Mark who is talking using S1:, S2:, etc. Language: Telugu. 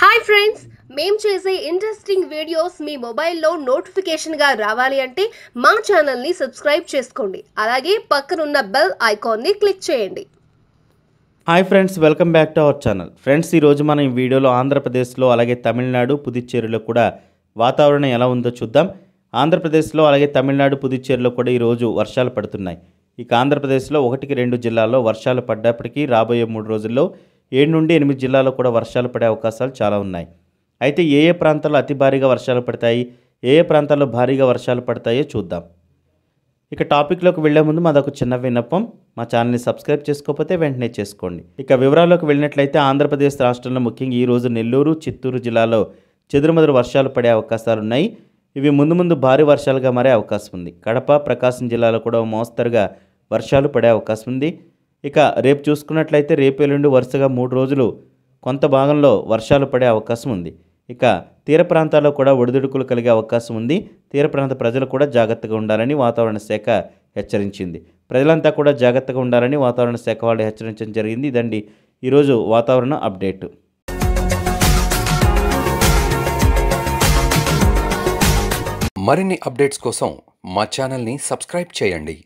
S1: హాయ్ ఫ్రెండ్స్ మేం చేసే ఇంట్రెస్టింగ్ వీడియోస్ మీ మొబైల్లో నోటిఫికేషన్గా రావాలి అంటే మా ఛానల్ని సబ్స్క్రైబ్ చేసుకోండి అలాగే పక్కనున్న బెల్ ఐకాన్ని క్లిక్ చేయండి
S2: hi friends welcome back to our channel friends ఈరోజు మనం ఈ వీడియోలో ఆంధ్రప్రదేశ్లో అలాగే తమిళనాడు పుదుచ్చేరిలో కూడా వాతావరణం ఎలా ఉందో చూద్దాం ఆంధ్రప్రదేశ్లో అలాగే తమిళనాడు పుదుచ్చేరిలో కూడా ఈరోజు వర్షాలు పడుతున్నాయి ఇక ఆంధ్రప్రదేశ్లో ఒకటికి రెండు జిల్లాల్లో వర్షాలు పడ్డప్పటికీ రాబోయే మూడు రోజుల్లో ఏడు నుండి ఎనిమిది జిల్లాల్లో కూడా వర్షాలు పడే అవకాశాలు చాలా ఉన్నాయి అయితే ఏ ఏ ప్రాంతాల్లో అతి భారీగా వర్షాలు పడతాయి ఏ ఏ ప్రాంతాల్లో భారీగా వర్షాలు పడతాయో చూద్దాం ఇక టాపిక్లోకి వెళ్లే ముందు మాదొక చిన్న విన్నపం మా ఛానల్ని సబ్స్క్రైబ్ చేసుకోకపోతే వెంటనే చేసుకోండి ఇక వివరాల్లోకి వెళ్ళినట్లయితే ఆంధ్రప్రదేశ్ రాష్ట్రంలో ముఖ్యంగా ఈరోజు నెల్లూరు చిత్తూరు జిల్లాలో చెదురుమదురు వర్షాలు పడే అవకాశాలు ఉన్నాయి ఇవి ముందు ముందు భారీ వర్షాలుగా మారే అవకాశం ఉంది కడప ప్రకాశం జిల్లాలో కూడా మోస్తరుగా వర్షాలు పడే అవకాశం ఉంది ఇక రేపు చూసుకున్నట్లయితే రేపు ఎల్లుండి వరుసగా మూడు రోజులు కొంత భాగంలో వర్షాలు పడే అవకాశం ఉంది ఇక తీర ప్రాంతాల్లో కూడా ఒడిదుడుకులు కలిగే అవకాశం ఉంది తీర ప్రాంత ప్రజలు కూడా జాగ్రత్తగా ఉండాలని వాతావరణ శాఖ హెచ్చరించింది ప్రజలంతా కూడా జాగ్రత్తగా ఉండాలని వాతావరణ శాఖ వాళ్ళు హెచ్చరించడం జరిగింది ఇదండి ఈరోజు వాతావరణ అప్డేట్ మరిన్ని
S1: అప్డేట్స్ కోసం మా ఛానల్ని సబ్స్క్రైబ్ చేయండి